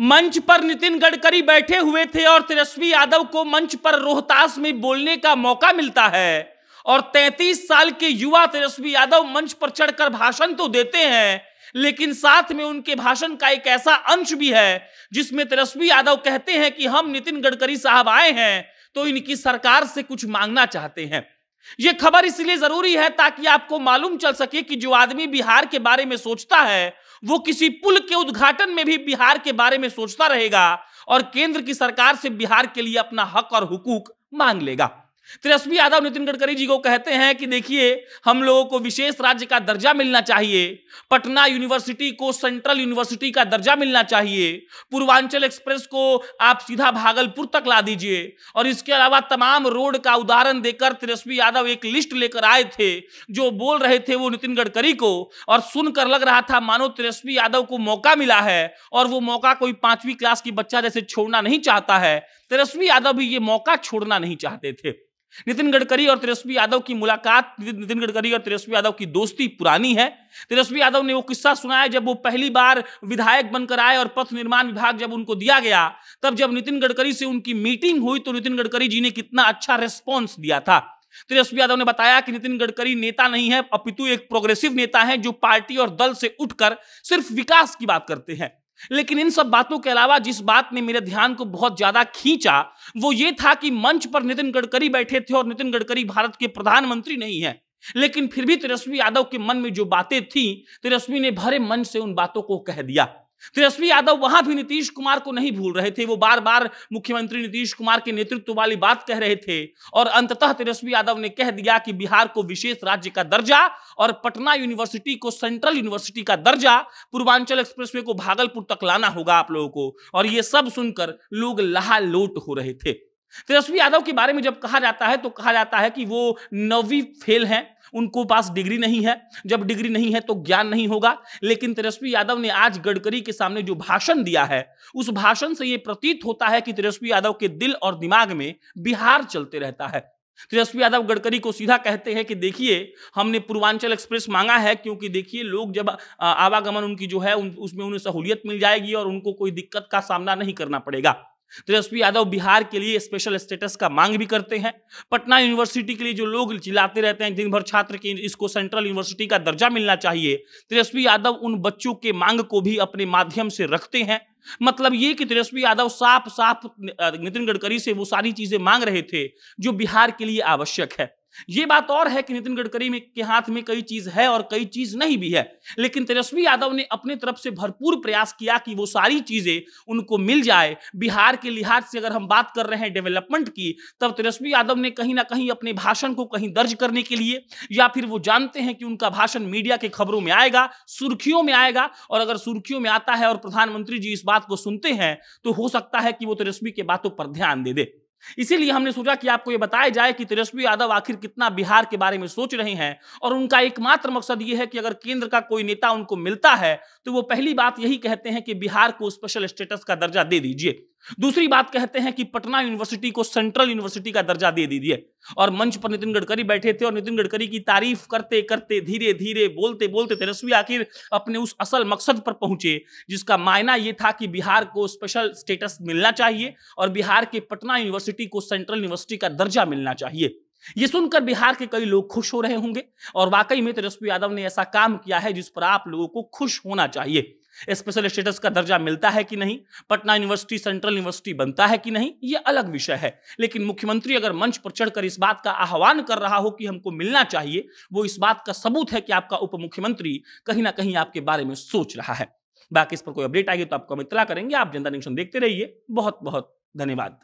मंच पर नितिन गडकरी बैठे हुए थे और तेजस्वी यादव को मंच पर रोहतास में बोलने का मौका मिलता है और 33 साल के युवा तेजस्वी यादव मंच पर चढ़कर भाषण तो देते हैं लेकिन साथ में उनके भाषण का एक ऐसा अंश भी है जिसमें तेजस्वी यादव कहते हैं कि हम नितिन गडकरी साहब आए हैं तो इनकी सरकार से कुछ मांगना चाहते हैं ये खबर इसलिए जरूरी है ताकि आपको मालूम चल सके कि जो आदमी बिहार के बारे में सोचता है वो किसी पुल के उद्घाटन में भी बिहार के बारे में सोचता रहेगा और केंद्र की सरकार से बिहार के लिए अपना हक और हुकूक मांग लेगा तेजस्वी यादव नितिन गडकरी जी को कहते हैं कि देखिए हम लोगों को विशेष राज्य का दर्जा मिलना चाहिए पटना यूनिवर्सिटी को सेंट्रल यूनिवर्सिटी का दर्जा मिलना चाहिए पूर्वांचल एक्सप्रेस को आप सीधा भागलपुर तक ला दीजिए और इसके अलावा तमाम रोड का उदाहरण देकर तेजस्वी यादव एक लिस्ट लेकर आए थे जो बोल रहे थे वो नितिन गडकरी को और सुनकर लग रहा था मानो तेजस्वी यादव को मौका मिला है और वो मौका कोई पांचवी क्लास की बच्चा जैसे छोड़ना नहीं चाहता है तेजस्वी यादव भी ये मौका छोड़ना नहीं चाहते थे नितिन गडकरी और तेजस्वी यादव की मुलाकात नितिन गडकरी और तेजस्वी यादव की दोस्ती पुरानी है तेजस्वी यादव ने वो किस्सा सुनाया जब वो पहली बार विधायक बनकर आए और पथ निर्माण विभाग जब उनको दिया गया तब जब नितिन गडकरी से उनकी मीटिंग हुई तो नितिन गडकरी जी ने कितना अच्छा रिस्पॉन्स दिया था तेजस्वी यादव ने बताया कि नितिन गडकरी नेता नहीं है अपितु एक प्रोग्रेसिव नेता है जो पार्टी और दल से उठकर सिर्फ विकास की बात करते हैं लेकिन इन सब बातों के अलावा जिस बात ने मेरे ध्यान को बहुत ज्यादा खींचा वो ये था कि मंच पर नितिन गडकरी बैठे थे और नितिन गडकरी भारत के प्रधानमंत्री नहीं है लेकिन फिर भी तेजस्वी यादव के मन में जो बातें थी तेजस्वी ने भरे मन से उन बातों को कह दिया तेजस्वी यादव वहां भी नीतीश कुमार को नहीं भूल रहे थे वो बार बार मुख्यमंत्री नीतीश कुमार के नेतृत्व वाली बात कह रहे थे और अंततः तेजस्वी यादव ने कह दिया कि बिहार को विशेष राज्य का दर्जा और पटना यूनिवर्सिटी को सेंट्रल यूनिवर्सिटी का दर्जा पूर्वांचल एक्सप्रेसवे को भागलपुर तक लाना होगा आप लोगों को और ये सब सुनकर लोग लहा हो रहे थे तेजस्वी यादव के बारे में जब कहा जाता है तो कहा जाता है कि वो नवी फेल हैं उनको पास डिग्री नहीं है जब डिग्री नहीं है तो ज्ञान नहीं होगा लेकिन तेजस्वी यादव ने आज गडकरी के सामने जो भाषण दिया है उस भाषण से ये प्रतीत होता है कि तेजस्वी यादव के दिल और दिमाग में बिहार चलते रहता है तेजस्वी यादव गडकरी को सीधा कहते हैं कि देखिए हमने पूर्वांचल एक्सप्रेस मांगा है क्योंकि देखिए लोग जब आवागमन उनकी जो है उसमें उन्हें सहूलियत मिल जाएगी और उनको कोई दिक्कत का सामना नहीं करना पड़ेगा तेजस्वी यादव बिहार के लिए स्पेशल स्टेटस का मांग भी करते हैं पटना यूनिवर्सिटी के लिए जो लोग चिल्लाते रहते हैं दिन भर छात्र के इसको सेंट्रल यूनिवर्सिटी का दर्जा मिलना चाहिए तेजस्वी यादव उन बच्चों के मांग को भी अपने माध्यम से रखते हैं मतलब ये कि तेजस्वी यादव साफ साफ नितिन गडकरी से वो सारी चीजें मांग रहे थे जो बिहार के लिए आवश्यक है ये बात और है कि नितिन गडकरी में के हाथ में कई चीज है और कई चीज नहीं भी है लेकिन तेजस्वी यादव ने अपने तरफ से भरपूर प्रयास किया कि वो सारी चीजें उनको मिल जाए बिहार के लिहाज से अगर हम बात कर रहे हैं डेवलपमेंट की तब तेजस्वी यादव ने कहीं ना कहीं अपने भाषण को कहीं दर्ज करने के लिए या फिर वो जानते हैं कि उनका भाषण मीडिया के खबरों में आएगा सुर्खियों में आएगा और अगर सुर्खियों में आता है और प्रधानमंत्री जी इस बात को सुनते हैं तो हो सकता है कि वो तेजस्वी के बातों पर ध्यान दे दे इसीलिए हमने सोचा कि आपको यह बताया जाए कि तेजस्वी यादव आखिर कितना बिहार के बारे में सोच रहे हैं और उनका एकमात्र मकसद यह है कि अगर केंद्र का कोई नेता उनको मिलता है तो वो पहली बात यही कहते हैं कि बिहार को स्पेशल स्टेटस का दर्जा दे दीजिए दूसरी बात कहते हैं कि पटना यूनिवर्सिटी को सेंट्रल यूनिवर्सिटी का दर्जा दे दीजिए और मंच पर नितिन गडकरी बैठे थे और नितिन गडकरी की तारीफ करते करते धीरे धीरे बोलते बोलते तेजस्वी आखिर अपने उस असल मकसद पर पहुंचे जिसका मायना यह था कि बिहार को स्पेशल स्टेटस मिलना चाहिए और बिहार के पटना यूनिवर्सिटी को सेंट्रल यूनिवर्सिटी का दर्जा मिलना चाहिए ये सुनकर बिहार के कई लोग खुश हो रहे होंगे और वाकई में तेजस्वी यादव ने ऐसा काम किया है जिस पर आप लोगों को खुश होना चाहिए स्पेशल स्टेटस का दर्जा मिलता है कि नहीं पटना यूनिवर्सिटी सेंट्रल यूनिवर्सिटी बनता है कि नहीं ये अलग विषय है लेकिन मुख्यमंत्री अगर मंच पर चढ़कर इस बात का आह्वान कर रहा हो कि हमको मिलना चाहिए वो इस बात का सबूत है कि आपका उप मुख्यमंत्री कहीं ना कहीं आपके बारे में सोच रहा है बाकी इस पर कोई अपडेट आएगी तो आपको हम इतला करेंगे आप जनता न्यूज देखते रहिए बहुत बहुत धन्यवाद